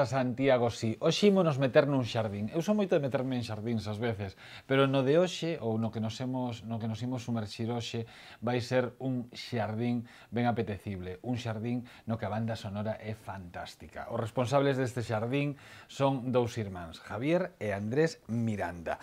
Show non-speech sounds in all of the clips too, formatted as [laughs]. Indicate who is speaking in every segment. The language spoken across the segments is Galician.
Speaker 1: a Santiago si. Sí. Hoxe ímonos meter nun xardín. Eu son moito de meterme en xardíns ás veces, pero no de hoxe, ou no que nos, hemos, no que nos imos sumerxir hoxe, vai ser un xardín ben apetecible. Un xardín no que a banda sonora é fantástica. Os responsables deste xardín son dous irmáns, Javier e Andrés Miranda.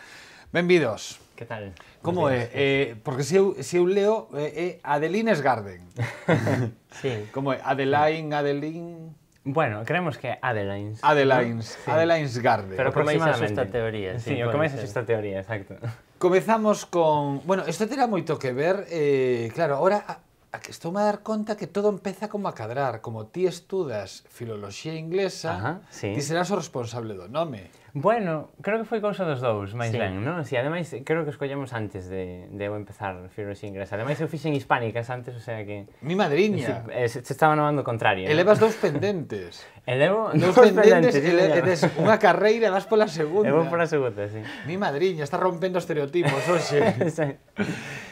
Speaker 1: Benvidos. Que tal? Como é? Eh, porque se eu, se eu leo, é eh, eh, Adelines Garden. [laughs] sí. Como é? Adeline, Adeline... Bueno, creemos que Adelines. Adelines, sí. Adelines Garde. Pero aproximadamente. comais a xusta teoría. Sí, sí o comais a xusta teoría, exacto. Comezamos con... Bueno, isto terá moito que ver, eh, claro, ahora a que estou a dar conta que todo empeza como a cadrar. Como ti estudas filoloxía inglesa, Ajá, sí. ti serás o responsable do nome. Bueno,
Speaker 2: creo que foi cousa dos dous, máis sí. ben, non? Si, sí, ademais, creo que escollemos antes de, de eu empezar Fear of Ingress. Ademais, eu fixen hispánicas
Speaker 1: antes, o sea que... Mi madriña! Eh, se, se estaba namando contrario. Elevas dous pendentes. [laughs] Elevo dous pendentes, pendentes ele, unha carreira e vas pola segunda. Eu vou pola segunda, sí. Mi madriña, está rompendo estereotipos, [laughs] hoxe. sí.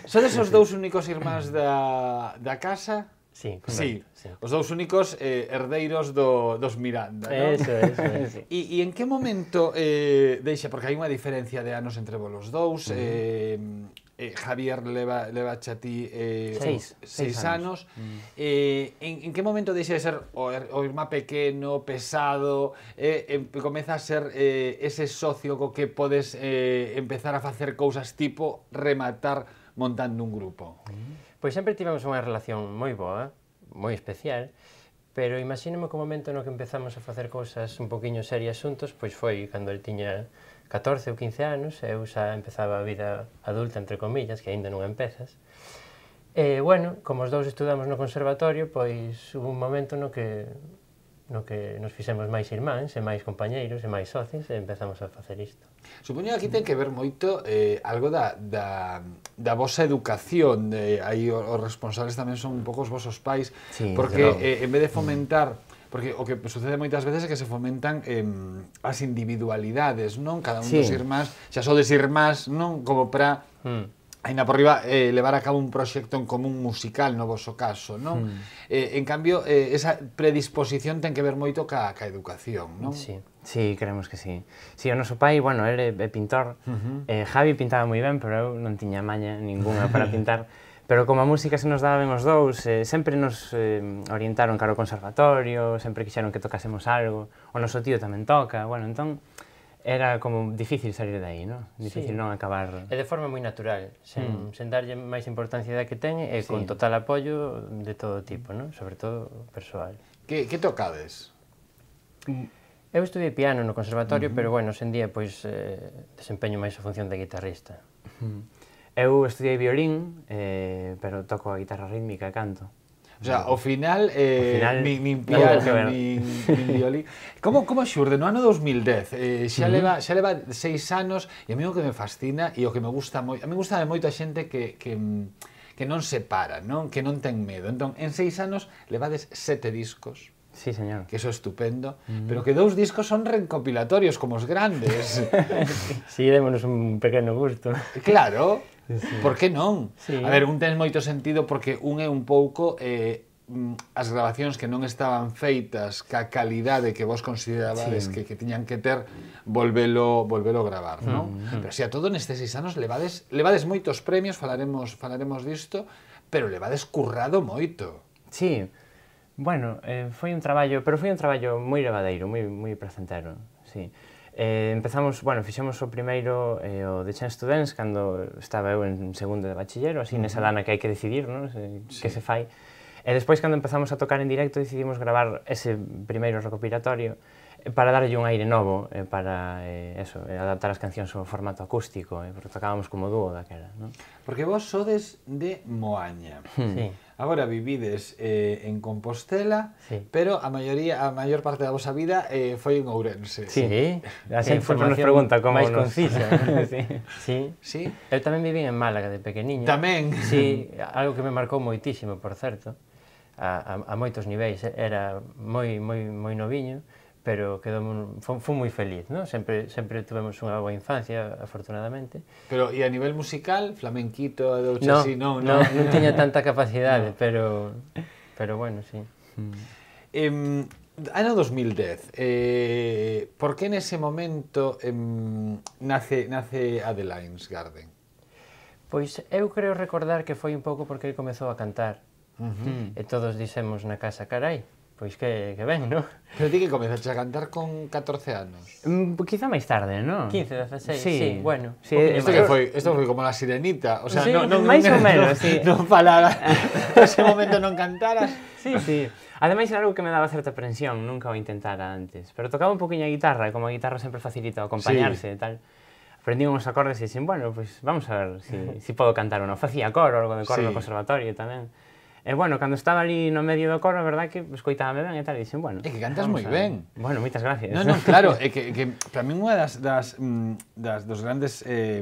Speaker 1: Sodes os dous únicos irmáns da, da casa? Sí, correcto, sí, sí. Os dous únicos eh, herdeiros do, dos Miranda, ¿no? Eso, eso, eso. [laughs] E, e en que momento eh, deixa, porque hai unha diferencia de anos entre vos os dous, mm. eh, eh, Javier leva, leva a ti eh, seis, seis, seis anos, anos. Mm. Eh, en, en que momento deixa de ser o, er, o irmá pequeno, pesado, eh, em, comeza a ser eh, ese socio co que podes eh, empezar a facer cousas tipo rematar montando un grupo? Mm. Pois sempre tivemos
Speaker 2: unha relación moi boa, moi especial, pero imagíneme que o momento no que empezamos a facer cousas un poquinho serias xuntos, pois foi cando el tiña 14 ou 15 anos, eu xa empezaba a vida adulta, entre comillas, que aínda non empezas. E, bueno, como os dous estudamos no conservatorio, pois hubo un momento no que no que nos fixemos máis irmáns e máis compañeiros e máis socios e empezamos a
Speaker 1: facer isto. Supoño que aquí ten que ver moito eh, algo da, da, da vosa educación, de, aí os responsables tamén son un pouco os vosos pais, sí, porque eh, en vez de fomentar Porque o que sucede moitas veces é que se fomentan eh, as individualidades, non? Cada un sí. dos irmáns, xa sodes irmás, non? Como para mm aínda por riba, eh, levar a cabo un proxecto en común musical, no voso caso, non? Mm. Eh, en cambio, eh, esa predisposición ten que ver moito ca, ca educación, non? Sí.
Speaker 2: Sí, creemos que sí. Sí, o noso pai, bueno, ele é pintor. Uh -huh. eh, Javi pintaba moi ben, pero eu non tiña maña ninguna para pintar. [laughs] pero como a música se nos daba ben os dous, eh, sempre nos eh, orientaron cara ao conservatorio, sempre quixeron que tocásemos algo, o noso tío tamén toca, bueno, entón era como difícil salir de aí, non? Difícil sí. non acabar... E de forma moi natural, sen, mm. sen darlle máis importancia da que ten e sí. con total apoio de todo tipo, non? Sobre todo persoal.
Speaker 1: Que, que tocades?
Speaker 2: Eu estudiei piano no conservatorio, uh -huh. pero bueno, sen día pois eh, desempeño máis a función de guitarrista. Uh -huh. Eu estudiei violín, eh, pero toco a guitarra rítmica e canto.
Speaker 1: O sea, ao final, eh, ao final nin, Pial, no nin, nin Como, como xurde no ano 2010? Eh, xa, leva, xa leva seis anos e a mí o que me fascina e o que me gusta moi... A mí gusta moito a xente que, que, que non se para, non? que non ten medo. Entón, en seis anos levades sete discos Sí, señor. Que eso é estupendo. Mm. Pero que dous discos son recopilatorios como os grandes. [laughs]
Speaker 2: sí, démonos un pequeno gusto.
Speaker 1: Claro. Sí. Por que non? Sí. A ver, un ten moito sentido porque un é un pouco eh, mm, as grabacións que non estaban feitas ca calidade que vos considerabades sí. que, que tiñan que ter volvelo volvelo gravar, non? -hmm. non? Mm. Pero se a todo nestes seis anos levades levades moitos premios, falaremos falaremos disto, pero levades currado moito. Sí, Bueno, eh, foi un traballo, pero foi un traballo moi
Speaker 2: levadeiro, moi, moi presentero, sí. Eh, empezamos, bueno, fixemos o primeiro eh, o de Chance Students cando estaba eu en segundo de bachillero, así nesa lana que hai que decidir, non? Se, sí. que se fai. E despois cando empezamos a tocar en directo decidimos gravar ese primeiro recopilatorio eh, para darlle un aire novo, eh, para eh, eso, eh, adaptar as cancións ao formato acústico, eh, porque
Speaker 1: tocábamos como dúo daquela, non? Porque vos sodes de Moaña. Sí. Agora vivides eh, en Compostela, sí. pero a maioría a maior parte da vosa vida eh, foi en Ourense. Sí, sí. esa información nos pregunta como máis nos... concisa. [laughs] sí.
Speaker 2: sí. sí. Eu tamén vivín en Málaga de pequeniño. Tamén? Sí, algo que me marcou moitísimo, por certo, a, a, a moitos niveis. Era moi, moi, moi noviño, pero quedamos, foi, foi moi feliz, ¿no? sempre, sempre tuvemos unha boa infancia, afortunadamente.
Speaker 1: Pero, e a nivel musical, flamenquito, doucha no, así, no, No, no, [laughs] non tiña tanta capacidade, [laughs] no. pero, pero bueno, sí. Mm. Eh, ano 2010, eh, por que nese momento eh, nace, nace Adeline's Garden? Pois eu creo recordar que foi un pouco porque ele comezou a cantar. Uh -huh.
Speaker 2: E todos dixemos na casa, carai, Pois que, que ben, non? Pero ti que comezaste
Speaker 1: a cantar con 14 anos? Mm, quizá máis tarde, non? 15, 16, sí, sí bueno. Sí, isto que foi, isto foi como a sirenita, o sea, sí, non, non, máis ou menos, non, sí. non falara, ese momento non cantaras.
Speaker 2: Sí, sí. Ademais era algo que me daba certa aprensión, nunca o intentara antes, pero tocaba un poquinho a guitarra, e como a guitarra sempre facilita acompañarse sí. e tal aprendí uns acordes e dixen, bueno, pues vamos a ver si, si podo cantar ou non. Facía coro, algo de coro sí. no conservatorio tamén. E eh, bueno, cando estaba ali no medio do coro, a verdade que escoitábame ben e tal, e dixen, bueno... É que cantas moi ben. Bueno, moitas gracias. Non, non, claro,
Speaker 1: é [laughs] que, que para mí unha das, das, mm, das, dos grandes... Eh,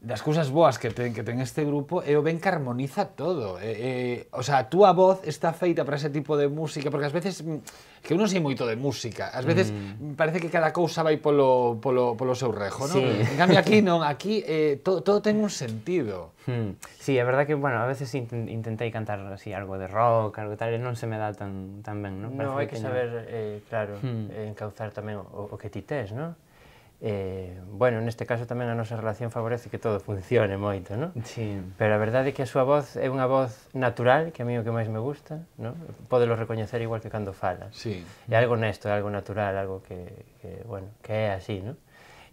Speaker 1: das cousas boas que ten que ten este grupo é o ben que harmoniza todo. É, é, o sea, a túa voz está feita para ese tipo de música, porque ás veces mm, que eu non sei moito de música, ás veces mm. parece que cada cousa vai polo polo polo seu rejo, non? Sí. En cambio aquí non, aquí eh todo todo ten un sentido. Hmm. Sí, é verdade que, bueno, a veces intentei
Speaker 2: cantar así algo de rock, algo tal, e non se me dá tan, tan ben, non? Non, hai que, que saber, eh, claro, hmm. encauzar tamén o, o que ti tes, non? Eh, bueno, neste caso tamén a nosa relación favorece que todo funcione moito, non? Sí. Pero a verdade é que a súa voz é unha voz natural, que a mí o que máis me gusta, non? Podelo recoñecer igual que cando fala. Sí. É algo honesto, é algo natural, algo que, que bueno, que é así, non?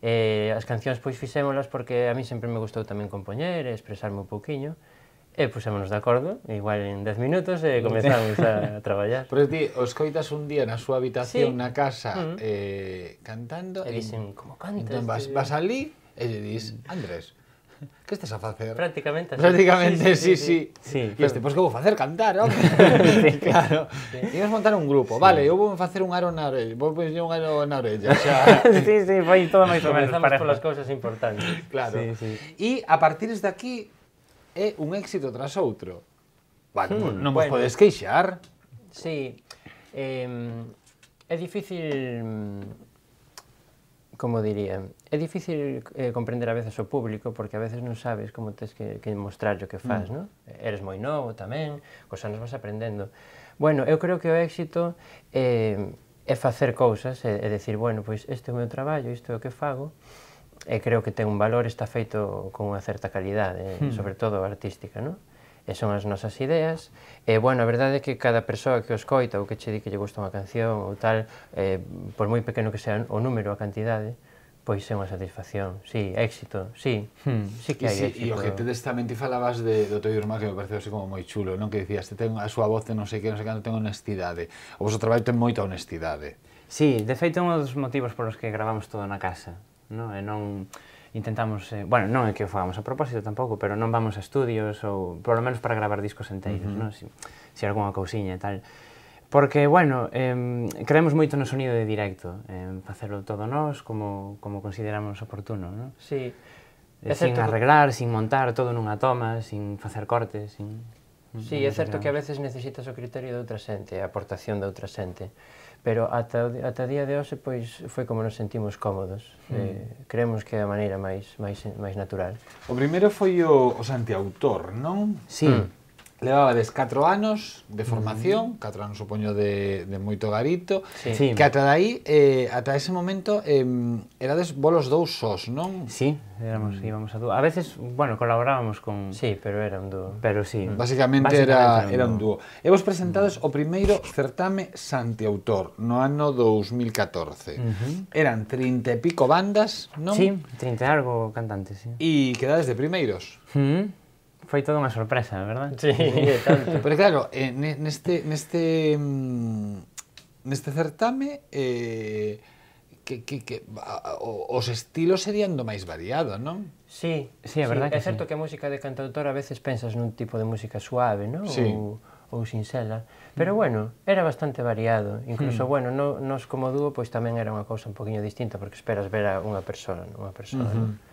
Speaker 2: Eh, as cancións pois fixémolas porque a mí sempre me gustou tamén compoñer e expresarme un pouquiño, E puxémonos pois, de acordo, igual en 10 minutos e comenzamos a [laughs] traballar. Pero ti, os coitas un día na súa habitación sí.
Speaker 1: na casa mm. eh, cantando e dicen, como cantas? Entón vas, eh? vas ali e lle dis, Andrés, que estás a facer? Prácticamente así. Prácticamente, sí, sí. sí, sí. sí. sí e este, pois pues, que vou facer? Cantar, home. [laughs] sí. [laughs] Claro. Sí. Ibas montar un grupo. Sí. Vale, eu vou facer un aro na orella. Vou poñer un aro na orella. Xa... sí, sí, foi todo máis ou menos para... polas cousas importantes. Claro. Sí, sí. E a partir de aquí é un éxito tras outro. Vale, hmm, non vos bueno. podes queixar. Sí. Eh,
Speaker 2: é difícil como diría, é difícil eh, comprender a veces o público porque a veces non sabes como tes que, que mostrar o que faz, mm. non? Eres moi novo tamén, cos anos vas aprendendo. Bueno, eu creo que o éxito eh, é facer cousas, é, é decir, bueno, pois este é o meu traballo, isto é o que fago, e creo que ten un valor, está feito con unha certa calidade, eh, hmm. sobre todo artística, non? E son as nosas ideas, e bueno, a verdade é que cada persoa que os coita ou que che di que lle gusta unha canción ou tal, eh, por moi pequeno que sea o número, a cantidade, pois é unha satisfacción, sí,
Speaker 1: éxito, sí,
Speaker 2: hmm. sí que hai sí, éxito. E o que
Speaker 1: tedes tamén ti falabas de, do teu irmán que me pareceu así como moi chulo, non? Que dicías, te ten a súa voz de non sei que, non sei que, non ten honestidade. O vosso traballo ten moita honestidade. Sí, de feito é un dos motivos polos que gravamos todo na casa non? E non
Speaker 2: intentamos, eh, bueno, non é que o fagamos a propósito tampouco, pero non vamos a estudios ou lo menos para gravar discos enteiros, uh -huh. non? Si, si algunha cousiña e tal. Porque, bueno, eh, creemos moito no sonido de directo, en eh, facelo todo nós como, como consideramos oportuno, non? Sí. Eh, sin sin arreglar, sin montar, todo nunha toma, sin facer cortes, sin... Sí, é certo que a veces necesitas o criterio de outra xente, a aportación de outra xente pero ata, ata día de hoxe pois foi como nos sentimos cómodos. Mm. Eh, creemos que é a maneira máis
Speaker 1: máis máis natural. O primeiro foi o, o Santiautor, non? Sí. Mm levaba des 4 anos de formación, 4 uh -huh. anos supoño de, de moito garito, sí. que ata aí, eh, ata ese momento, eh, erades bolos dous sós, non? Sí, éramos,
Speaker 2: íbamos a dúo. A veces, bueno, colaborábamos con... Sí, pero era un dúo. Pero sí. Mm. Básicamente, Básicamente era, era un dúo.
Speaker 1: E vos presentades uh -huh. o primeiro certame Santiautor, no ano 2014. Uh -huh. Eran 30 e pico bandas, non? Sí, 30 algo cantantes, sí. E quedades de primeiros. Uh mm. -huh. Foi toda unha sorpresa, verdad? Sí, tanto. [laughs] Pero claro, eh, neste, neste, mm, neste certame eh, que, que, que os estilos serían do máis variado, non? Sí,
Speaker 2: sí, é verdad sí, que é certo sí. que a música de cantautor a veces pensas nun tipo de música suave, non? Sí. Ou, ou sinxela. Pero bueno, era bastante variado. Incluso, mm. bueno, no, nos como dúo pois tamén era unha cousa un poquinho distinta porque esperas ver a unha persona, unha persona, Uh -huh. non?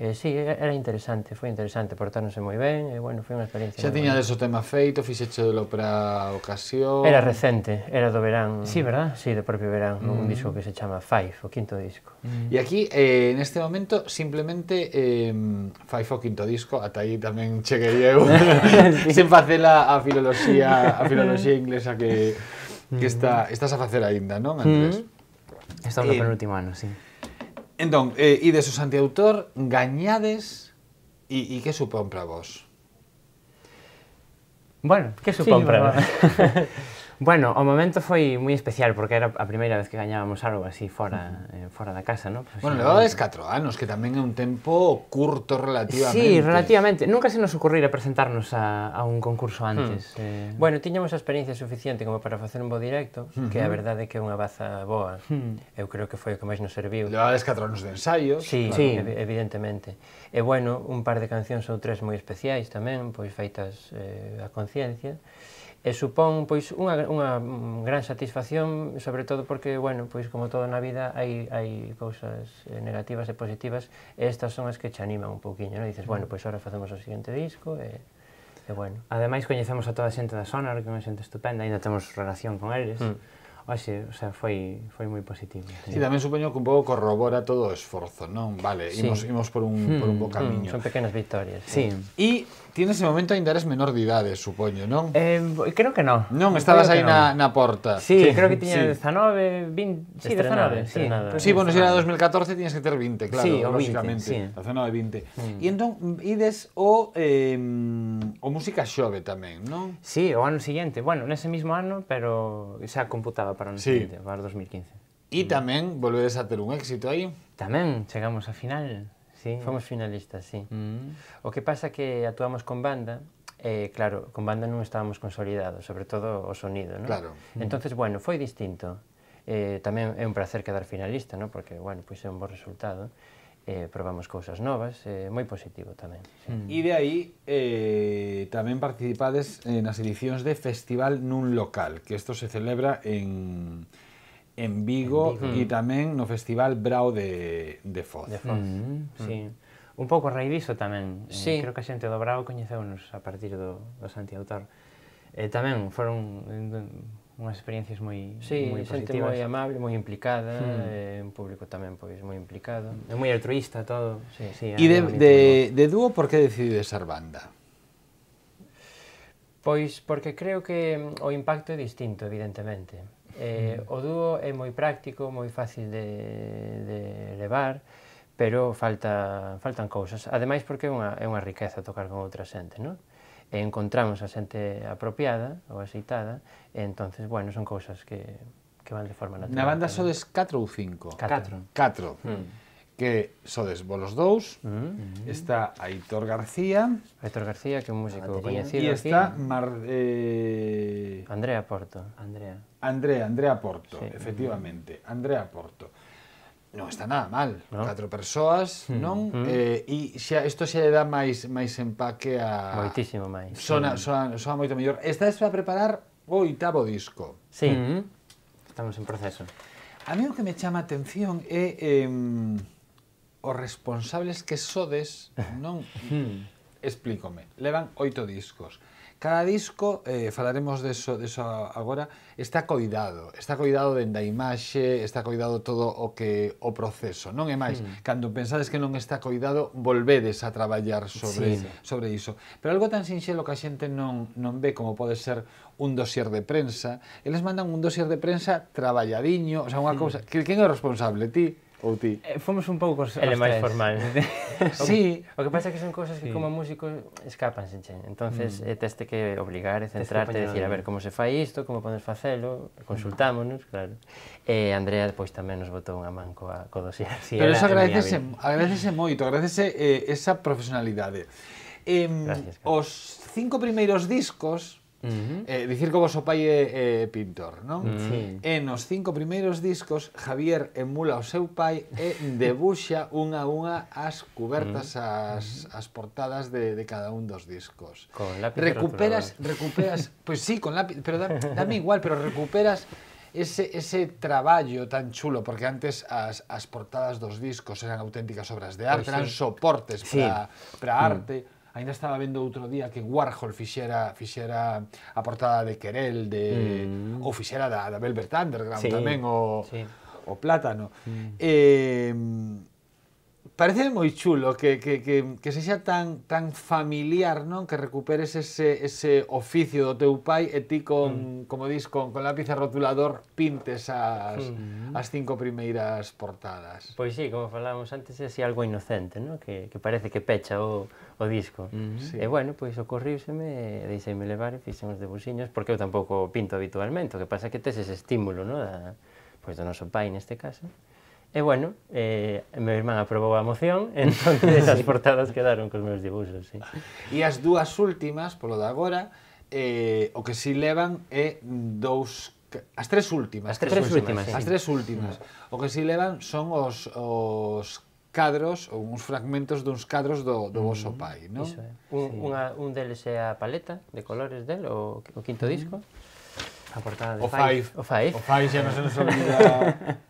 Speaker 2: Eh, sí, era interesante, foi interesante, portáronse moi ben, e, bueno, foi unha experiencia. Xa tiña deso tema
Speaker 1: feito, fixechelo para ocasión... Era
Speaker 2: recente, era do verán. Sí, verdad? Sí, do propio verán, mm. un disco que se chama Five, o quinto disco.
Speaker 1: Mm. E aquí, eh, en este momento, simplemente eh, Five o quinto disco, ata aí tamén cheguei eu, [laughs] [laughs] sí. sen facer a, a filoloxía, a filoloxía inglesa que, que mm. está, estás a facer aínda, non, mm. Andrés? Mm. -hmm. Estamos eh, no penúltimo ano, sí. Entonces, eh, ¿y de sus Santiautor, gañades ¿Y qué que supón para vos? Bueno, ¿qué supón para vos?
Speaker 2: [laughs] Bueno, o momento foi moi especial porque era a primeira vez que gañábamos algo así fora eh, fora da casa, non? Pues, bueno, levades
Speaker 1: 4 anos, que tamén é un
Speaker 2: tempo
Speaker 1: curto relativamente. Sí, relativamente.
Speaker 2: Nunca se nos ocurrira presentarnos a, a un concurso antes. Hmm. Eh... Bueno, tiñamos a experiencia suficiente como para facer un bo directo, uh -huh. que a verdade é que é unha baza boa. Hmm. Eu creo que foi o que máis nos serviu. Levades 4 anos de ensaios. Sí, claro. sí, evidentemente. E bueno, un par de cancións ou tres moi especiais tamén, pois feitas eh, a conciencia e supón pois unha, unha gran satisfacción, sobre todo porque, bueno, pois como todo na vida hai, hai cousas eh, negativas e positivas, e estas son as que che animan un pouquiño, non? Dices, bueno, pois agora facemos o seguinte disco e e bueno. Ademais coñecemos a toda a xente da Sonar, que é unha xente estupenda, ainda temos relación con eles. Mm Oxe, o sea, foi,
Speaker 1: foi moi positivo. Sí. sí, tamén supoño que un pouco corrobora todo o esforzo, non? Vale, sí. imos, imos por un, mm, por un hmm, bo camiño. Mm, son pequenas victorias. Sí. sí. E ti nese momento ainda eres menor de idade, supoño, non? Eh, creo que non. Non, estabas aí na, na porta. Sí, sí, creo que tiña sí. 19, 20... Sí, 19, estrenada, sí. sí, bueno, se era 2014 tiñes que ter 20, claro, sí, lógicamente. Sí. 19, 20. Mm. E entón, ides o, eh, o música xove tamén, non? Sí, o ano siguiente. Bueno, nese mismo ano, pero xa computaba para o ano sí. seguinte, para
Speaker 2: 2015. E tamén volvedes a ter un éxito aí. Tamén, chegamos a final. Sí. Fomos finalistas, sí. Mm. O que pasa que actuamos con banda, eh, claro, con banda non estábamos consolidados, sobre todo o sonido, ¿no? Claro. Mm. Entonces, bueno, foi distinto. Eh, tamén é un placer quedar finalista, ¿no? Porque, bueno, pois pues é un bo resultado eh, probamos cousas
Speaker 1: novas, eh, moi
Speaker 2: positivo tamén.
Speaker 1: Sí. Mm. E de aí eh, tamén participades eh, nas edicións de Festival Nun Local, que isto se celebra en, en Vigo e tamén no Festival Brau de, de Foz. De Foz, mm-hmm. mm. sí.
Speaker 2: Mm. Un pouco raíz tamén. Eh, sí. Eh, creo que a xente do Brau coñeceunos a partir do, do Santi Autor. Eh, tamén foron eh, unhas experiencias moi sí, moi positivas. moi amable, moi implicada, mm. eh, un público tamén pois moi implicado. É moi altruista todo. Sí, sí, e de, de,
Speaker 1: de dúo por que decidides ser banda?
Speaker 2: Pois porque creo que mm, o impacto é distinto, evidentemente. Eh, mm. O dúo é moi práctico, moi fácil de, de levar, pero falta, faltan cousas. Ademais, porque é unha, é unha riqueza tocar con outra xente, non? encontramos a gente apropiada o aceitada, entonces, bueno, son cosas que, van de forma natural. Na
Speaker 1: banda sodes 4 ou 5? 4. 4. que sodes vos dous, hmm. Hmm. está Aitor García. Aitor García, que es un músico coñecido aquí. está eh, Andrea Porto. Andrea. Andrea, Andrea Porto, efectivamente. Andrea Porto. non está nada mal. No. Ah. Catro persoas, mm. non? Mm. Eh, e xa isto xa lle dá máis máis empaque a Moitísimo máis. Sona, sí. sona, sona moito mellor. Estás para preparar o oitavo disco. Sí. Mm. Estamos en proceso. A mí o que me chama a atención é eh, os responsables que sodes, [laughs] non? Hmm. Explícome. Levan oito discos. Cada disco, eh, falaremos deso, deso agora, está coidado, está coidado dende a imaxe, está coidado todo o que o proceso, non é máis, mm. cando pensades que non está coidado, volvedes a traballar sobre sí. sobre iso. Pero algo tan sinxelo que a xente non non ve como pode ser un dosier de prensa, eles mandan un dosier de prensa traballadiño, o sea, unha mm. cousa, que quen é o responsable, ti? Ou ti? Eh, fomos un pouco os os máis formal. [laughs] sí. O que pasa é que son
Speaker 2: cousas que sí. como músico escapan sen chen. Entonces, mm. Eh, teste que obligar eh, e centrarte e decir, a ver, como se fai isto, como podes facelo, mm. consultámonos, claro. E eh, Andrea depois, tamén nos botou unha man coa co dosier. Si Pero eso agradecese, agradecese
Speaker 1: moito, agradecese eh, esa profesionalidade. Eh, Gracias, os cinco primeiros discos Uh -huh. eh, dicir que vos o pai é, é pintor, non? Uh mm. -huh. E nos cinco primeiros discos Javier emula o seu pai e debuxa unha a unha as cubertas, uh mm. -huh. as, mm. as portadas de, de cada un dos discos.
Speaker 2: Con lápiz Recuperas,
Speaker 1: recuperas, pois [laughs] pues sí, con lápiz, pero da, dame igual, pero recuperas ese, ese traballo tan chulo, porque antes as, as portadas dos discos eran auténticas obras de arte, pues sí. eran soportes para, sí. para arte. Mm. Ainda estaba vendo outro día que Warhol fixera fixera a portada de Querel de mm. ou fixera da, da Velvet Underground sí. tamén o sí. o plátano. Mm. Eh Parece moi chulo que, que, que, que sexa tan, tan familiar, non? Que recuperes ese, ese oficio do teu pai e ti con, mm. como dís, con, con lápiz rotulador pintes as, mm. as cinco primeiras portadas.
Speaker 2: Pois sí, como falábamos antes, é así algo inocente, non? Que, que parece que pecha o, o disco. Mm. Sí. E bueno, pois ocorríuseme, deixeime levar e fixen os debuxiños, porque eu tampouco pinto habitualmente, o que pasa é que tes ese estímulo, non? Da, pois do noso pai neste caso. Mm E bueno, eh, meu irmán aprobou a moción, [laughs] entón esas portadas quedaron cos meus dibuixos, sí.
Speaker 1: E as dúas últimas, polo de agora, eh, o que si levan é dous As tres últimas. As tres, tres últimas. últimas sí. As tres últimas. O que si levan son os, os cadros ou uns fragmentos duns cadros do, do vosso pai, non? Iso é. Un, sí.
Speaker 2: unha, un deles é a paleta de colores del, o, o quinto disco. A portada de o Five. O Five. O Five xa non se nos olvida
Speaker 1: [laughs]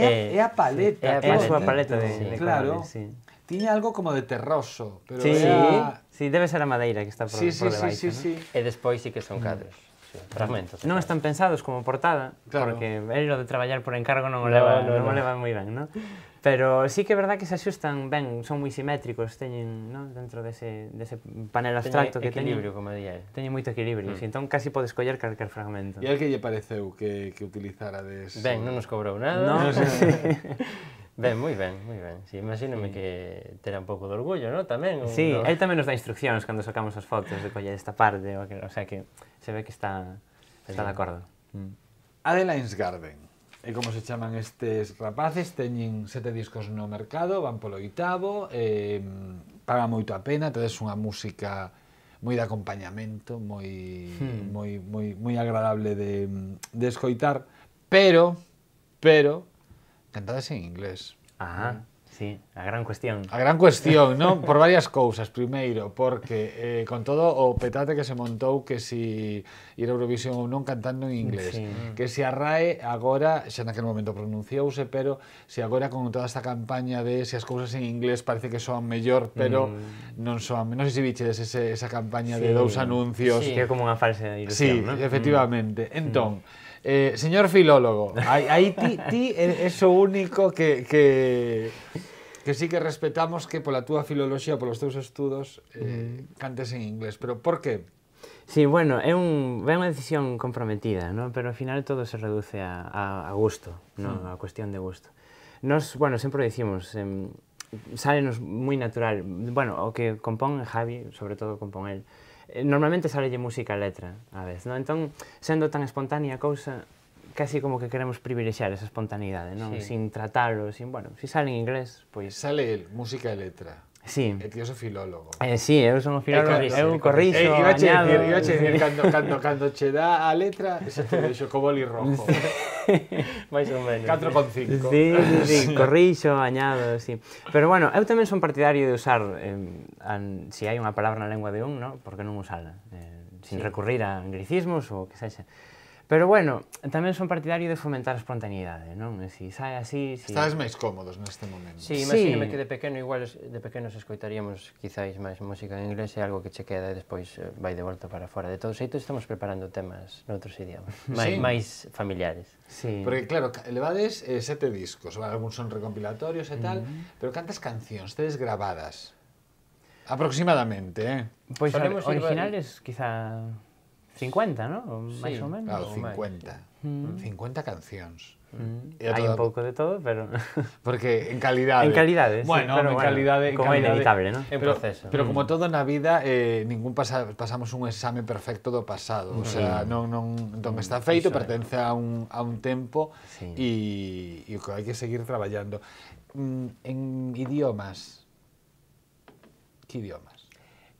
Speaker 1: É, é, a paleta. É, a paleta. é paleta de, sí, de Claro. Colores, sí. Tiña algo como de terroso, pero sí, era...
Speaker 2: sí, debe ser a madeira que está por, sí, sí, por debaixo. Sí, sí, ¿no? sí. E despois sí que son mm. cadros. Mm. Sí, fragmentos. Non están pensados como portada, claro. porque el lo de traballar por encargo non o leva, no, no, non o leva moi ben, non? Pero sí que é verdad que se axustan ben, son moi simétricos, teñen, no? dentro dese, dese panel abstracto teñe que teñen. equilibrio, como diría Teñen moito equilibrio, mm. entón casi podes coller calquer fragmento. E
Speaker 1: al que lle pareceu que, que utilizara des... Ben, non nos cobrou nada. No, no sé. [laughs]
Speaker 2: Sí. ben, moi ben, moi ben. Sí, imagíname sí. que terá un pouco de orgullo, non? Tamén. Un, sí, no... él tamén nos dá instruccións cando sacamos as fotos de coller esta parte, o, que, o sea que se ve que está, está sí. de acordo.
Speaker 1: Mm. Adeline's Garden. E como se chaman estes rapaces, teñen sete discos no mercado, van polo oitavo, eh, paga moito a pena, tedes unha música moi de acompañamento, moi, hmm. moi, moi, moi agradable de, mm, de escoitar, pero, pero, cantades en inglés. Ah. Sí, a gran cuestión. A gran cuestión, non? Por varias cousas. Primeiro, porque eh, con todo o petate que se montou que si ir a Eurovisión ou non cantando en inglés. Sí. Que se si agora, xa naquele momento pronunciouse, pero se si agora con toda esta campaña de se si as cousas en inglés parece que soan mellor, pero mm. non soan. Non sei se viches ese, esa campaña sí. de dous anuncios. Sí, que é como unha falsa ilusión, sí, non? efectivamente. Mm. Entón, mm Eh, señor filólogo, aí, aí ti, ti es o único que, que que sí que respetamos que pola túa filoloxía, polos teus estudos, eh, mm. cantes en inglés. Pero por qué?
Speaker 2: Sí, bueno, é, un, é unha decisión comprometida, ¿no? pero ao final todo se reduce a, a, a gusto, ¿no? Sí. Mm. a cuestión de gusto. Nos, bueno, sempre decimos, eh, sale moi natural, bueno, o que compón Javi, sobre todo compón el, Eh, normalmente salelle música e letra a vez, non? Entón, sendo tan espontánea a cousa, casi como que queremos privilexiar esa espontaneidade, non? Sí. Sin tratalo, sin, bueno, si sale en inglés,
Speaker 1: pois... Pues... Sale el, música e letra. Sí. E ti sos filólogo.
Speaker 2: Eh, sí, eu son filólogo, eh, claro, eu sí, eh, corrixo, eh, iba añado... Iba a decir, cando, cando,
Speaker 1: cando che dá a letra, se te deixo como boli rojo. Sí. [laughs] [laughs] máis ou menos. 4,5. Sí, sí, sí, [laughs]
Speaker 2: corrixo, añado, sí. Pero bueno, eu tamén son partidario de usar, eh, an, se si hai unha palabra na lengua de un, no? por que non usala? Eh, sin sí. recurrir a anglicismos ou que sexa. Pero bueno, tamén son partidario de fomentar a espontaneidade, non? E si sai así... Si... Estades máis cómodos neste momento. Sí, imagíname sí. que de pequeno igual de pequenos escoitaríamos quizáis máis música en inglés e algo que che queda e despois eh, vai de volta para fora. De todos xeito, estamos preparando temas noutros idiomas, máis, sí. máis familiares. Sí. Porque claro,
Speaker 1: levades eh, sete discos, algúns son recompilatorios e tal, mm -hmm. pero cantas cancións tedes gravadas? Aproximadamente, eh? Pois pues, originales,
Speaker 2: quizá 50, ¿no? Más o menos. Claro, 50.
Speaker 1: 50 mm. canciones. Mm.
Speaker 2: Hay un poco de todo, pero... [laughs] Porque en calidad En calidad bueno, en como inevitable, ¿no? En proceso. Pero como
Speaker 1: mm. todo en la vida, eh, ningún pasamos un examen perfecto do pasado. O sea, no está feito, pertenece a un, a un tempo y hay que seguir trabajando. En idiomas, ¿Qué idiomas?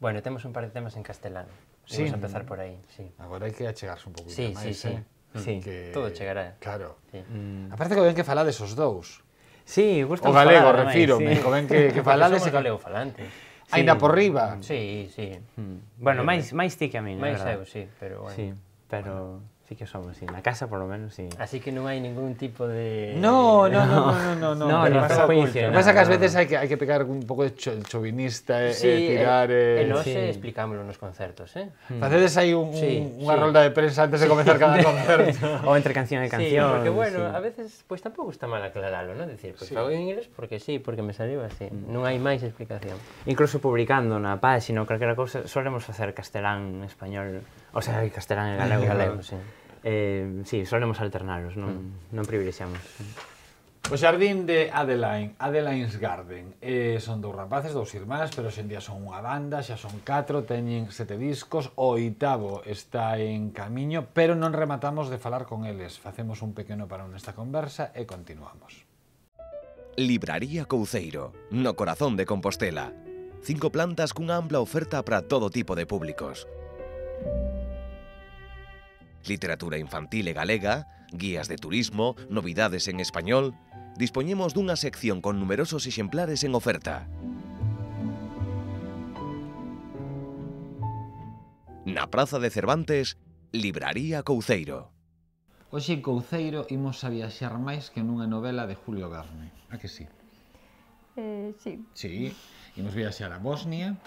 Speaker 2: Bueno, tenemos un par de temas en castellano. Sí. Vamos a empezar por
Speaker 1: aí, sí. Agora hai que achegarse un pouco sí, máis, sí, eh? sí. Que... Todo chegará. Claro. Sí. Mm. Aparte que ven que falades os dous. Sí, gusta o galego, falar, refírome, sí. ven que, que [laughs] falades e galego falante.
Speaker 2: Sí. Ainda por riba. Sí, sí. Mm. Bueno, máis máis ti que a mí, máis eu, sí, pero bueno. Sí, pero bueno. Sí que somos, sí. Na casa, por lo menos, sí. Así que non hai ningún tipo de... No, no, no, no, no. no, no, [laughs] no, pasa juicio, no pasa que ás veces
Speaker 1: hai que, hai que pegar un pouco de cho, chauvinista e, eh, sí, e eh, eh, tirar... E, e nos sí.
Speaker 2: explicámoslo nos concertos, eh? Facedes aí un, sí, unha sí. rolda de prensa antes de comenzar cada [laughs] concerto. Ou entre canción e canción. Sí, porque bueno, sí. a veces, pois pues, tampouco está mal aclaralo, non? Decir, pois pues, sí. en inglés porque sí, porque me saliu así. Mm. Non hai máis explicación. Incluso publicando na página ou calquera cousa, solemos facer castelán, español, O sea, castelán e galego, galego, sí. Eh, sí, solemos alternalos, non, mm. non privilexiamos.
Speaker 1: O xardín de Adeline, Adeline's Garden, eh, son dous rapaces, dous irmáns, pero en día son unha banda, xa son catro, teñen sete discos, o oitavo está en camiño, pero non rematamos de falar con eles. Facemos un pequeno unha nesta conversa e continuamos. Libraría Couceiro, no corazón de Compostela. Cinco plantas cunha ampla oferta para todo tipo de públicos Literatura infantil e galega, guías de turismo, novidades en español... Dispoñemos dunha sección con numerosos exemplares en oferta. Na Praza de Cervantes, Libraría Couceiro. Hoxe en Couceiro imos a viaxar máis que nunha novela de Julio Garne. A que sí? Eh, sí. Sí, imos viaxar a Bosnia,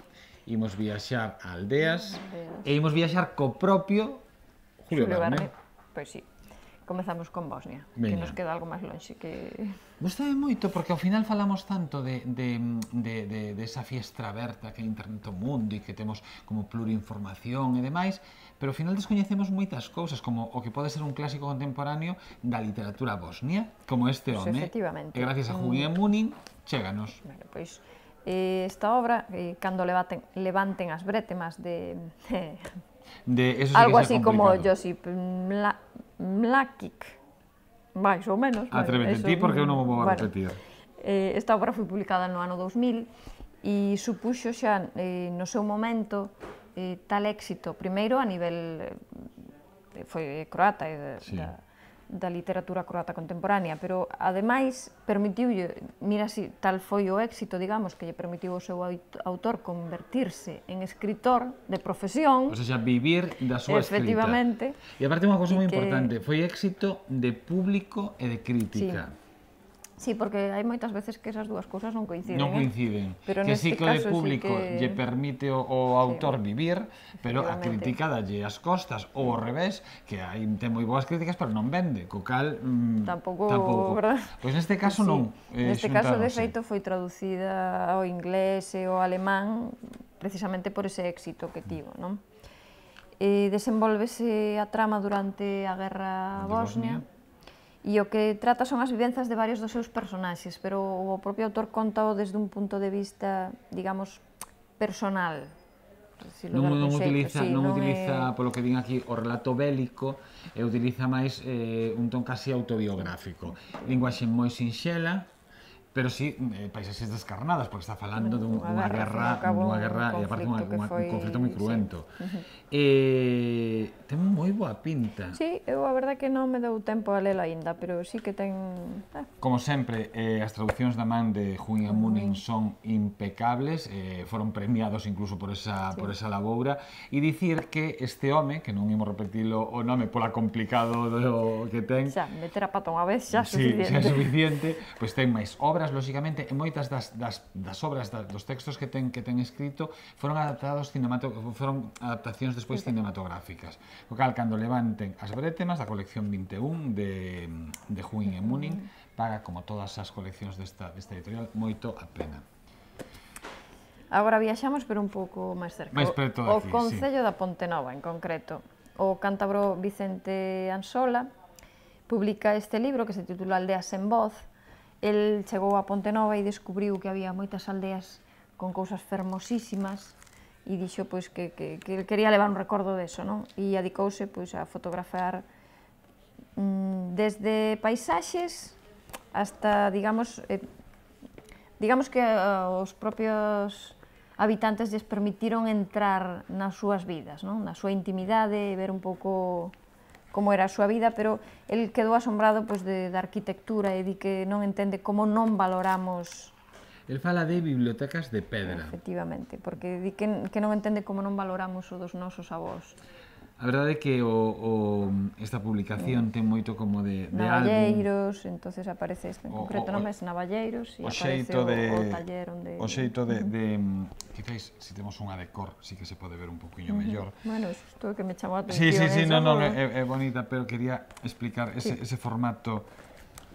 Speaker 1: imos viaxar a aldeas, mm, aldeas. e imos viaxar co propio Julio, Julio Verne. Pois
Speaker 3: Pois sí. Comezamos con Bosnia, Veña. que nos queda algo máis lonxe que...
Speaker 1: Gustame moito, porque ao final falamos tanto de, de, de, de, de esa fiestra aberta que é internet o mundo e que temos como plurinformación e demais, pero ao final descoñecemos moitas cousas, como o que pode ser un clásico contemporáneo da literatura bosnia, como este home. Pues, efectivamente. E gracias a Julián mm. Munin, chéganos. Bueno,
Speaker 3: pois... Pues eh, esta obra, eh, cando levanten, levanten as brétemas de... Eh,
Speaker 1: de eso sí algo así complicado. como
Speaker 3: Josip Mla, Mlakik, máis ou menos. Atrévete bueno, ti porque eu non vou bueno, repetir. Eh, esta obra foi publicada no ano 2000 e supuxo xa eh, no seu momento eh, tal éxito, primeiro a nivel eh, foi croata e eh, sí. da, da literatura croata contemporánea, pero ademais permitiulle, mira si tal foi o éxito, digamos, que lle permitiu ao seu autor convertirse en escritor de profesión. O sea,
Speaker 1: vivir da súa escrita. Efectivamente.
Speaker 3: E aparte unha cousa moi que... importante,
Speaker 1: foi éxito de público e de crítica. Sí
Speaker 3: Sí, porque hai moitas veces que esas dúas cousas non coinciden. Non eh.
Speaker 1: coinciden. Eh? Pero que sí que o público sí que... lle permite o, o autor sí, vivir, pero a crítica dalle as costas, ou ao revés, que hai ten moi boas críticas, pero non vende, co cal... Mm, tampouco, tampouco. verdad? Pois neste caso sí. non. Eh, neste caso, de
Speaker 3: feito, foi traducida ao inglés e ao alemán precisamente por ese éxito que tivo, non? Eh, desenvolvese a trama durante a Guerra de Bosnia, Bosnia e o que trata son as vivenzas de varios dos seus personaxes, pero o propio autor conta-o desde un punto de vista, digamos, personal. Si non, non, utiliza, sí, non, non utiliza, é...
Speaker 1: polo que vin aquí, o relato bélico, e utiliza máis eh, un ton casi autobiográfico. Linguaxe moi sinxela, pero sí eh, paisaxes descarnadas, porque está falando dunha guerra, dunha guerra e aparte unha, unha, foi... un conflito moi cruento. Sí. Uh -huh. eh, ten moi boa pinta.
Speaker 3: Sí, eu a verdade que non me deu tempo a lela aínda, pero sí que ten... Eh.
Speaker 1: Como sempre, eh, as traduccións da man de Junia Munin son impecables, eh, foron premiados incluso por esa, sí. por esa laboura, e dicir que este home, que non imos repetilo o nome pola complicado do que ten... Xa,
Speaker 3: meter a pata unha vez xa é sí, suficiente. Xa é suficiente,
Speaker 1: pois pues ten máis obra obras, lóxicamente, en moitas das, das, das obras, das, dos textos que ten, que ten escrito, foron adaptados foron adaptacións despois cinematográficas. O cal, cando levanten as bretemas da colección 21 de, de Juin e Munin, paga, como todas as coleccións desta, desta editorial, moito a pena.
Speaker 3: Agora viaxamos, pero un pouco máis cerca. Máis preto o, aquí, o Concello sí. da Ponte Nova, en concreto. O cántabro Vicente Ansola publica este libro que se titula Aldeas en Voz, El chegou a Ponte Nova e descubriu que había moitas aldeas con cousas fermosísimas e dixo pois, que, que, que quería levar un recordo deso, non? E adicouse pois, a fotografar mm, desde paisaxes hasta, digamos, eh, digamos que eh, os propios habitantes lles permitiron entrar nas súas vidas, non? na súa intimidade ver un pouco como era a súa vida, pero el quedou asombrado pois, de, da arquitectura e di que non entende como non valoramos
Speaker 1: El fala de bibliotecas de pedra.
Speaker 3: Efectivamente, porque di que, que non entende como non valoramos o dos nosos avós.
Speaker 1: A verdade é que o, o esta publicación ten moito como de, de Navalleiros,
Speaker 3: álbum. entonces aparece isto en concreto, non é Navalleiros, e aparece o, de, o taller onde... O xeito de...
Speaker 1: de quizáis, se si temos unha de cor, sí que se pode ver un poquinho uh -huh. mellor.
Speaker 3: Bueno, isto que me chamou a atención. Sí, sí, sí, no, no, no,
Speaker 1: é, é bonita, pero quería explicar ese, ese formato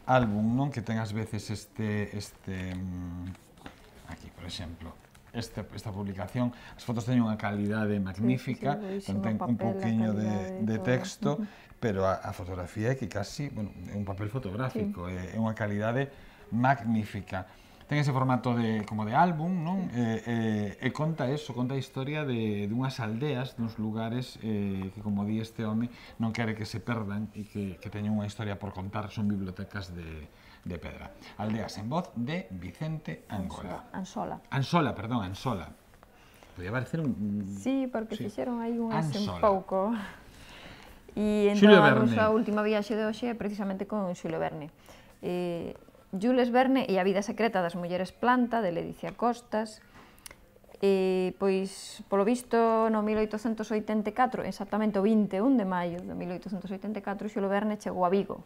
Speaker 1: álbum, non? Que ten ás veces este... este mm, aquí, por exemplo esta, esta publicación. As fotos teñen unha calidade magnífica, sí, sí, ten un poquinho de, de texto, pero a, a fotografía é que casi, bueno, é un papel fotográfico, sí. é, eh, unha calidade magnífica. Ten ese formato de como de álbum, non? Eh, eh, e conta eso, conta a historia de de unhas aldeas, duns lugares eh, que, como di este home, non quere que se perdan e que, que teñen unha historia por contar, son bibliotecas de, de Pedra. Aldeas en voz de Vicente Angola. Ansola. Ansola, perdón, Ansola. Podría parecer un...
Speaker 3: Sí, porque sí. fixeron aí un ese un pouco. E entón a nosa última viaxe de hoxe é precisamente con Xulio Verne. Eh, Jules Verne e a vida secreta das mulleres planta, de Ledicia Costas, E, eh, pois, polo visto, no 1884, exactamente o 21 de maio de 1884, Xulo Verne chegou a Vigo,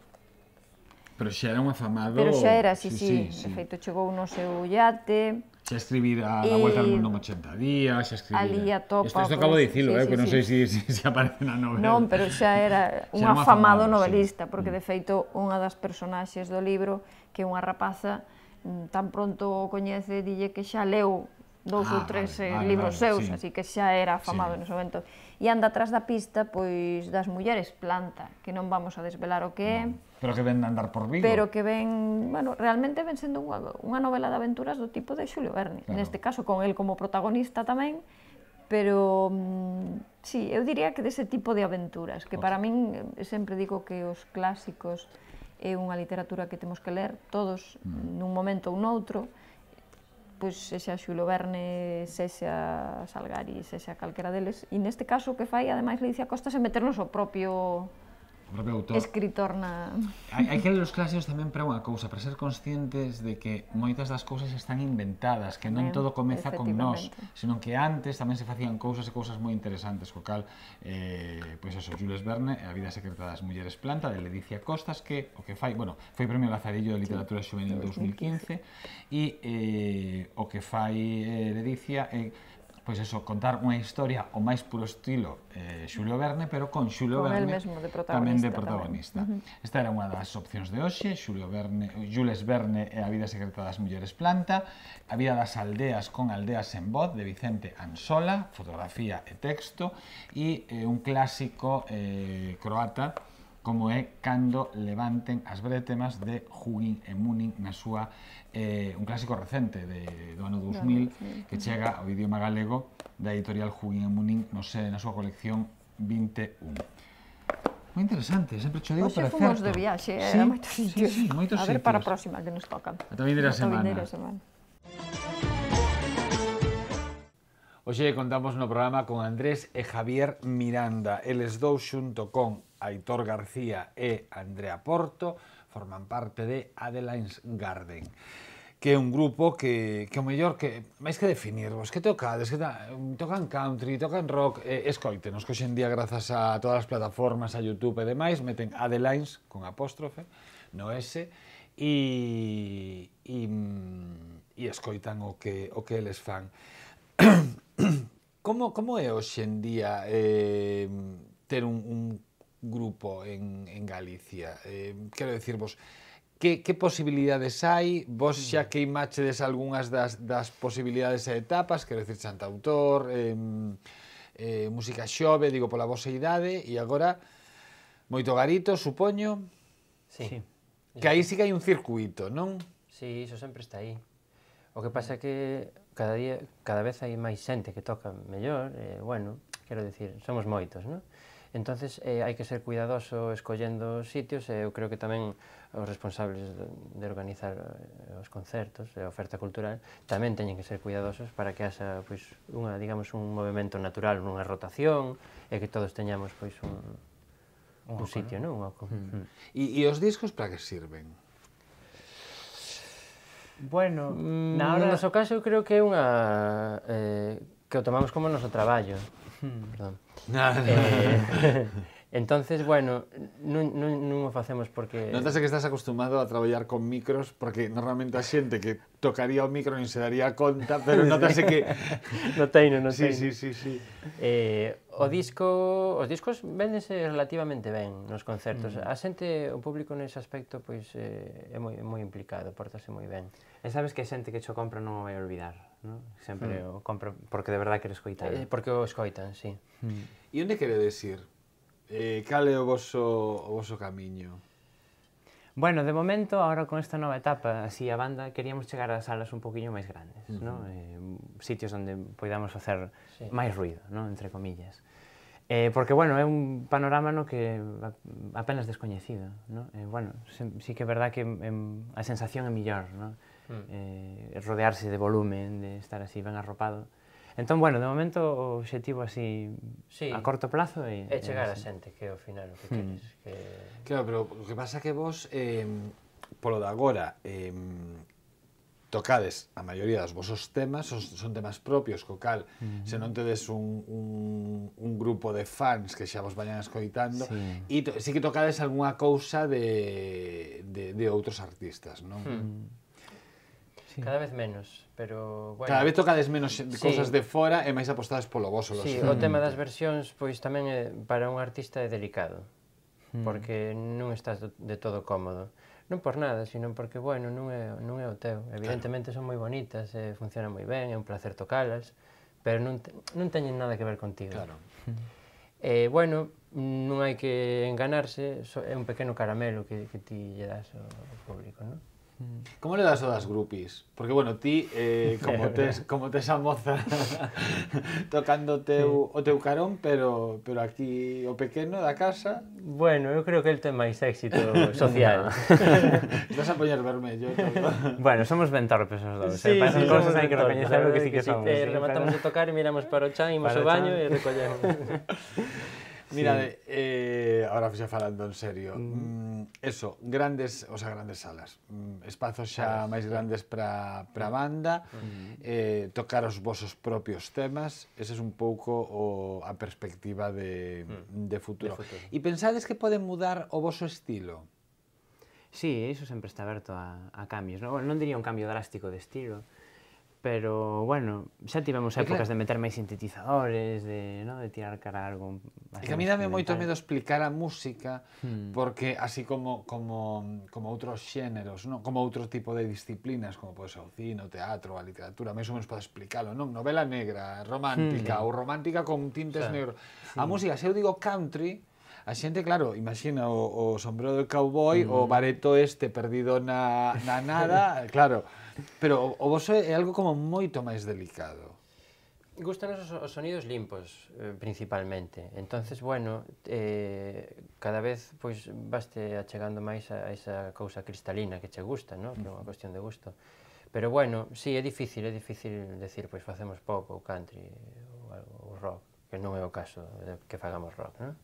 Speaker 1: Pero xa era un afamado... Pero xa era, sí, sí, sí, sí. de feito
Speaker 3: chegou no seu yate...
Speaker 1: Xa escribira a a Vuelta al Mundo en 80 días, xa escribira... Ali a topa... isto acabo de dicilo, sí, eh, sí, que non sei se si, si, si [laughs] aparece na novela. Non, pero xa era [laughs] un xa afamado, afamado novelista, sí. porque mm.
Speaker 3: de feito unha das personaxes do libro, que é unha rapaza, mm, tan pronto o coñece, dille que xa leu dous ah, ou tres vale, eh, vale, libros vale, seus, sí. así que xa era afamado sí. en ese momento e anda atrás da pista pois das mulleres planta, que non vamos a desvelar o que é. No.
Speaker 1: Pero que ven andar por Vigo. Pero
Speaker 3: que ven, bueno, realmente ven sendo unha, unha novela de aventuras do tipo de Xulio Verne. Claro. Neste caso, con el como protagonista tamén, pero mm, sí, eu diría que dese tipo de aventuras, que para min eh, sempre digo que os clásicos é unha literatura que temos que ler todos mm. nun momento ou noutro, pois, sexa Xulo Verne, sexa Salgari, sexa calquera deles, e neste caso o que fai, ademais, Leicia Costa, é meternos o propio o propio autor. Escritor na... Hai, hai que
Speaker 1: ler os clásicos tamén para unha cousa, para ser conscientes de que moitas das cousas están inventadas, que non todo comeza con nós, senón que antes tamén se facían cousas e cousas moi interesantes, co cal, eh, pois eso, Jules Verne, A vida secreta das mulleres planta, de Ledicia Costas, que o que fai, bueno, foi premio Lazarillo de Literatura sí, Juvenil 2015, e eh, o que fai eh, Ledicia... Eh, pois eso, contar unha historia o máis puro estilo eh, Xulio Verne, pero con Xulio con Verne mesmo de tamén de protagonista. Tamén. Uh -huh. Esta era unha das opcións de hoxe, Xulio Verne, Jules Verne e eh, a vida secreta das mulleres planta, a vida das aldeas con aldeas en voz de Vicente Ansola, fotografía e texto, e eh, un clásico eh, croata como é cando levanten as bretemas de Hugin e Munin na súa eh, un clásico recente de, do ano 2000 que chega ao idioma galego da editorial Hugin e Munin no sé, na súa colección 21. Moi interesante, sempre cho digo, para certo. fomos de viaxe, eh, sí, era moito
Speaker 3: sitio. Sí, sí, moitos a ver sitios. para a próxima que nos toca. Ata vindeira semana. Ata semana.
Speaker 1: Oxe, contamos no programa con Andrés e Javier Miranda, eles dous xunto con Aitor García e Andrea Porto forman parte de Adelines Garden que é un grupo que, que o mellor que máis que definirvos, que tocades, que tocan country, tocan rock, eh, escoitenos, que hoxendía grazas a todas as plataformas, a YouTube e demais, meten Adelines con apóstrofe no S e, e, e escoitan o que, o que eles fan. [coughs] como, como é hoxendía eh, ter un, un grupo en, en Galicia. Eh, quero dicirvos, que, que posibilidades hai? Vos xa que mm. queimachedes algunhas das, das posibilidades e etapas, quero dicir, autor, eh, eh, música xove, digo, pola vosa idade, e agora, moito garito, supoño? Sí. sí. Que aí sí que hai un circuito, non?
Speaker 2: Sí, iso sempre está aí.
Speaker 1: O que pasa é que cada día
Speaker 2: cada vez hai máis xente que toca mellor, eh, bueno, quero dicir, somos moitos, non? Entonces eh, hai que ser cuidadoso escollendo os sitios e eu creo que tamén os responsables de organizar eh, os concertos e a oferta cultural tamén teñen que ser cuidadosos para que haxa pois, unha, digamos, un movimento natural, unha rotación e que todos teñamos pois, un, un, un sitio, non? Un oco. Mm. mm.
Speaker 1: E, os discos para que sirven?
Speaker 2: Bueno, mm, na hora... No noso caso, eu creo que é unha... Eh, que o tomamos como noso traballo. Perdón. Nada. Eh, Entonces, bueno, non, non, no o facemos porque... Notase que
Speaker 1: estás acostumado a traballar con micros porque normalmente a xente que tocaría o micro non se daría conta, pero notase que... [laughs] no teino, no teino. Sí, sí, sí, sí. Eh,
Speaker 2: o disco, os discos véndense relativamente ben nos concertos. Mm. A xente, o público nese aspecto, pois, eh, é moi, moi implicado, portase moi ben. E sabes que hai xente que xo compra non o vai olvidar, non? Sempre mm. o compra porque de verdade quere escoitar. Eh, porque
Speaker 1: o escoitan, sí. Mm. E onde quere decir? Eh, cal é o voso, o voso camiño?
Speaker 2: Bueno, de momento, agora con esta nova etapa, así a banda, queríamos chegar a salas un poquinho máis grandes,
Speaker 1: uh -huh. ¿no? eh,
Speaker 2: sitios onde poidamos facer sí. máis ruido, ¿no? entre comillas. Eh, porque, bueno, é un panorama no que apenas descoñecido, ¿no? Eh, bueno, se, sí que é verdad que em, a sensación é millor, ¿no? Mm. eh, rodearse de volumen, de estar así ben arropado. Entón, bueno, de momento o objetivo así sí. a corto plazo é... É chegar a xente, que ao final o que hmm. queres. Mm. Que...
Speaker 1: Claro, pero o que pasa é que vos, eh, polo de agora, eh, tocades a maioría dos vosos temas, son, son temas propios, co cal, mm -hmm. se non tedes un, un, un grupo de fans que xa vos vayan escoitando, sí. e to, si que tocades algunha cousa de, de, de outros artistas, non? Mm.
Speaker 2: Sí. Cada vez menos, pero bueno. Cada vez tocades menos sí. cosas de
Speaker 1: fora e máis apostadas polo vosso. Sí, o tema das
Speaker 2: mm. versións pois tamén é, para un artista é delicado, mm. porque non estás de todo cómodo. Non por nada, sino porque, bueno, non é, non é o teu. Evidentemente claro. son moi bonitas, e funcionan moi ben, é un placer tocalas, pero non, te, non teñen nada que ver contigo. Claro. [laughs] Eh, bueno, non hai que enganarse, é un pequeno caramelo que, que ti lle das ao público, non?
Speaker 1: ¿Cómo le das a las groupies? Porque, bueno, ti, eh, [laughs] como, tes, como tes a moza [laughs] tocando teu, o teu carón, pero, pero aquí o pequeno da casa...
Speaker 2: Bueno, eu creo que el ten máis éxito [laughs] social. Vas a poñer vermello. Todo. bueno, somos ben torpes os dous. Eh, sí, eh? Pasan sí, cosas hai que recoñecer o que sí que, que somos. Si sí, eh, rematamos de tocar, miramos para o chan, imos ao baño e recollemos. Mira, sí.
Speaker 1: eh, eh, agora xa falando en serio, mm. mm eso, grandes, o sea, grandes salas, mm, espazos xa máis grandes para para mm. banda, mm. eh, tocar os vosos propios temas, ese é un pouco o, a perspectiva de, mm. de, futuro. E pensades que pode mudar o voso estilo? Sí, iso sempre está
Speaker 2: aberto a, a cambios. Non, non diría un cambio drástico de estilo, pero bueno, xa
Speaker 1: tivemos épocas de meter máis
Speaker 2: sintetizadores, de, no, de tirar cara a algo. E que a mí dame moito medo
Speaker 1: explicar a música hmm. porque así como como como outros xéneros, ¿no? como outro tipo de disciplinas, como pode ser o cine, o teatro, a literatura, máis ou menos podes explicarlo, non, novela negra, romántica hmm. ou romántica con tintes o sea, negros. Sí. A música, se eu digo country, A xente, claro, imagina o, o sombrero do cowboy, mm. o bareto este perdido na, na nada, [laughs] claro, Pero o vos é algo como moito máis delicado.
Speaker 2: Gustan os, os sonidos limpos, eh, principalmente. entonces bueno, eh, cada vez pois vaste achegando máis a, a esa cousa cristalina que che gusta, ¿no? que é unha cuestión de gusto. Pero bueno, sí, é difícil, é difícil decir, pois facemos pop ou country ou algo, ou rock, que non é o caso de que fagamos rock, non?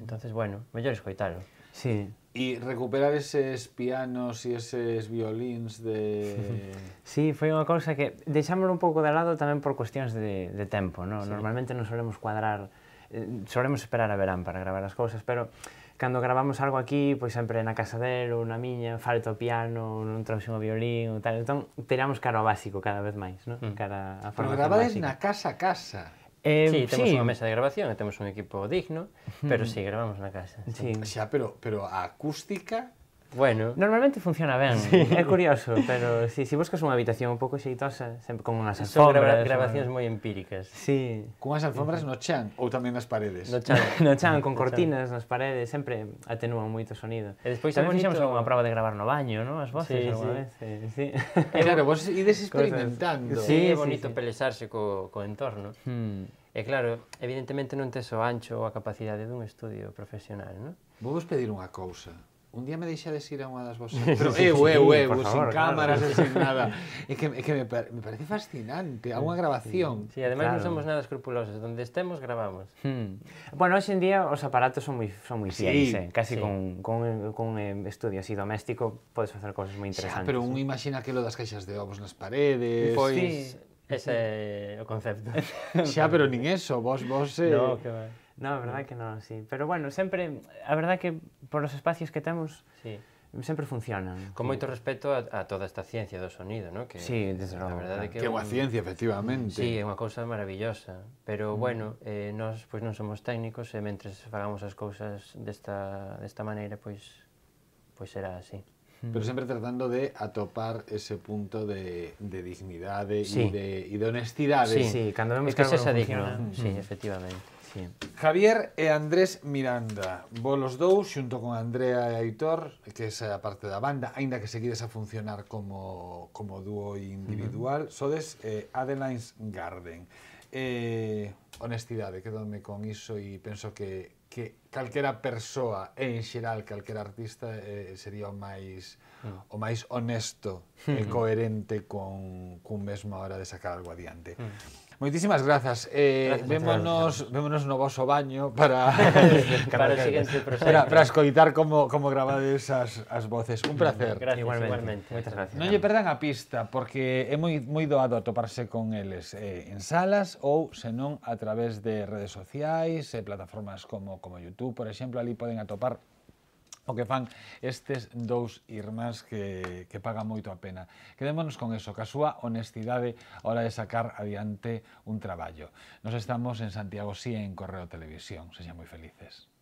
Speaker 1: entonces bueno, mellor escoitalo. Sí. E recuperar eses pianos e eses violins de...
Speaker 2: [laughs] sí, foi unha cousa que deixámoslo un pouco de lado tamén por cuestións de, de tempo, ¿no? Sí. Normalmente non solemos cuadrar, eh, solemos esperar a verán para gravar as cousas, pero cando gravamos algo aquí, pois sempre na casa del ou na miña, falta o piano, non trouxe o violín ou tal, entón tiramos cara ao básico cada vez máis, ¿no? Mm. Cara a forma Pero gravades na
Speaker 1: casa a casa. Eh, sí, tenemos una mesa
Speaker 2: de grabación, tenemos un equipo digno, pero sí, grabamos en casa. Sí, pero acústica Bueno. Normalmente funciona ben, sí. é curioso, pero si, si buscas unha habitación un pouco xeitosa, sempre con unhas alfombras... Son gra grabacións moi empíricas. Sí. Con as alfombras
Speaker 1: no chan ou tamén nas paredes? No chan, [laughs] no chan con no cortinas
Speaker 2: chan. nas paredes, sempre atenúan moito o sonido. E despois tamén fixemos unha prova de gravar no baño, non? As voces sí, alguna sí. vez. Eh, sí. E eh, claro, vos ides experimentando. Cosas. Sí, é bonito sí, sí. pelexarse co, co entorno. Hmm. E claro, evidentemente non tes o ancho ou a capacidade dun
Speaker 1: estudio profesional, non? Vou vos pedir unha cousa un día me deixades ir a unha das vosas. Pero [laughs] sí, eu, eu, eu, sin favor, cámaras claro. sin nada. [laughs] É que, é que me, me parece fascinante, a unha grabación. Sí, sí ademais claro. non somos
Speaker 2: nada escrupulosos, onde estemos grabamos.
Speaker 1: Hmm. Bueno, hoxe en día os
Speaker 2: aparatos son moi son moi fiéis, sí, eh? casi sí. con, con, con eh, estudio así doméstico podes facer cousas moi interesantes. Xa, pero
Speaker 1: un imagina que lo das caixas de ovos nas paredes. Pois, sí, ese
Speaker 2: é o concepto. [laughs] Xa, pero nin
Speaker 1: eso, vos, vos... Eh... No, que
Speaker 2: vai. No, a verdade que non, sí. Pero bueno, sempre, a verdade que por os espacios que temos, sí. sempre funcionan. Con moito respeto a, a toda esta ciencia do sonido, ¿no? Que, sí, desde logo. Verdade claro. que, que é unha ciencia, efectivamente. Sí, é unha cousa maravillosa. Pero mm. bueno, eh, nós pois non somos técnicos e eh, mentres fagamos as cousas desta, desta maneira, pois, pois será así pero sempre
Speaker 1: tratando de atopar ese punto de, de dignidade sí. e de, y, de, honestidade. Sí, sí, cando vemos que, que se esa digna. Mm Sí,
Speaker 2: efectivamente. Sí.
Speaker 1: Javier e Andrés Miranda, vos los dous, xunto con Andrea e Aitor, que é a parte da banda, aínda que seguides a funcionar como, como dúo individual, mm -hmm. sodes eh, Adelines Garden eh, honestidade, quedome con iso e penso que, que calquera persoa e en xeral calquera artista eh, sería o máis mm. o máis honesto mm. e hmm. coherente con, con mesmo a hora de sacar algo adiante. Mm. Moitísimas grazas. Eh, gracias, vémonos, gracias. vémonos no vosso baño para [laughs] para [laughs] o siguiente proxecto. Para, para escoitar como como gravades as as voces. Un placer. Gracias, igualmente. igualmente. Moitas gracias. Non lle perdan a pista porque é moi moi doado atoparse con eles eh, en salas ou senón a través de redes sociais, eh, plataformas como como YouTube, por exemplo, ali poden atopar o que fan estes dous irmáns que, que pagan moito a pena. Quedémonos con eso, que a súa honestidade a hora de sacar adiante un traballo. Nos estamos en Santiago sí, en Correo Televisión. Sexan moi felices.